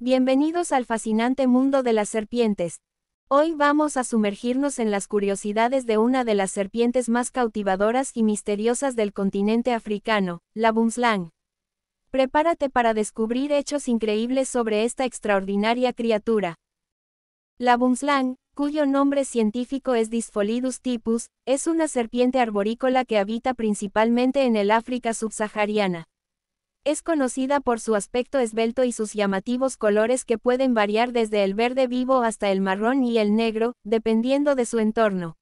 Bienvenidos al fascinante mundo de las serpientes. Hoy vamos a sumergirnos en las curiosidades de una de las serpientes más cautivadoras y misteriosas del continente africano, la Bumslang. Prepárate para descubrir hechos increíbles sobre esta extraordinaria criatura. La Bumslang, cuyo nombre científico es Dysfolidus typus, es una serpiente arborícola que habita principalmente en el África subsahariana. Es conocida por su aspecto esbelto y sus llamativos colores que pueden variar desde el verde vivo hasta el marrón y el negro, dependiendo de su entorno.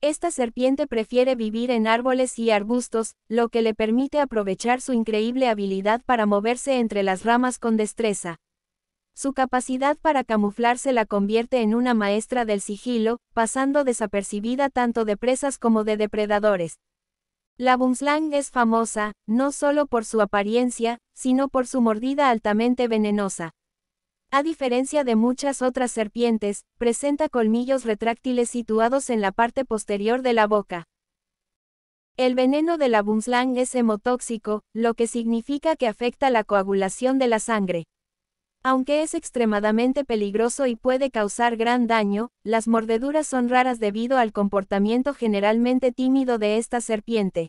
Esta serpiente prefiere vivir en árboles y arbustos, lo que le permite aprovechar su increíble habilidad para moverse entre las ramas con destreza. Su capacidad para camuflarse la convierte en una maestra del sigilo, pasando desapercibida tanto de presas como de depredadores. La Bumslang es famosa, no solo por su apariencia, sino por su mordida altamente venenosa. A diferencia de muchas otras serpientes, presenta colmillos retráctiles situados en la parte posterior de la boca. El veneno de la Bumslang es hemotóxico, lo que significa que afecta la coagulación de la sangre. Aunque es extremadamente peligroso y puede causar gran daño, las mordeduras son raras debido al comportamiento generalmente tímido de esta serpiente.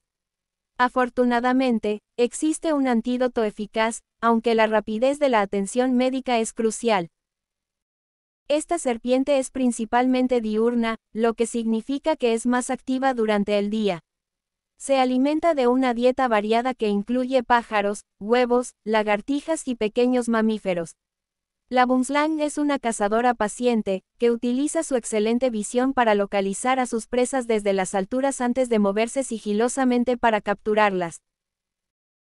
Afortunadamente, existe un antídoto eficaz, aunque la rapidez de la atención médica es crucial. Esta serpiente es principalmente diurna, lo que significa que es más activa durante el día. Se alimenta de una dieta variada que incluye pájaros, huevos, lagartijas y pequeños mamíferos. La Bumslang es una cazadora paciente, que utiliza su excelente visión para localizar a sus presas desde las alturas antes de moverse sigilosamente para capturarlas.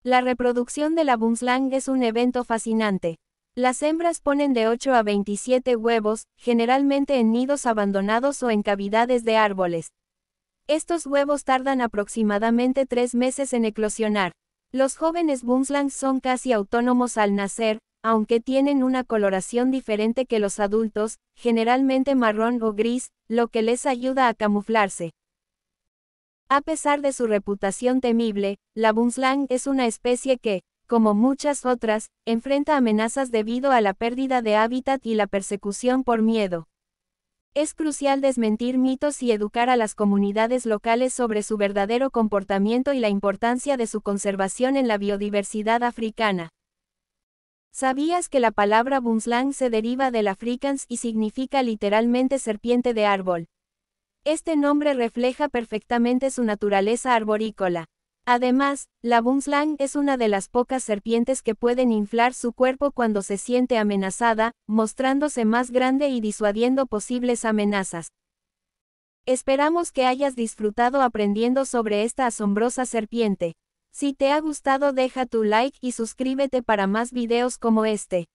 La reproducción de la Bumslang es un evento fascinante. Las hembras ponen de 8 a 27 huevos, generalmente en nidos abandonados o en cavidades de árboles. Estos huevos tardan aproximadamente tres meses en eclosionar. Los jóvenes Bunslang son casi autónomos al nacer, aunque tienen una coloración diferente que los adultos, generalmente marrón o gris, lo que les ayuda a camuflarse. A pesar de su reputación temible, la Boomslang es una especie que, como muchas otras, enfrenta amenazas debido a la pérdida de hábitat y la persecución por miedo. Es crucial desmentir mitos y educar a las comunidades locales sobre su verdadero comportamiento y la importancia de su conservación en la biodiversidad africana. ¿Sabías que la palabra "bunslang" se deriva del africans y significa literalmente serpiente de árbol? Este nombre refleja perfectamente su naturaleza arborícola. Además, la Bunslang es una de las pocas serpientes que pueden inflar su cuerpo cuando se siente amenazada, mostrándose más grande y disuadiendo posibles amenazas. Esperamos que hayas disfrutado aprendiendo sobre esta asombrosa serpiente. Si te ha gustado deja tu like y suscríbete para más videos como este.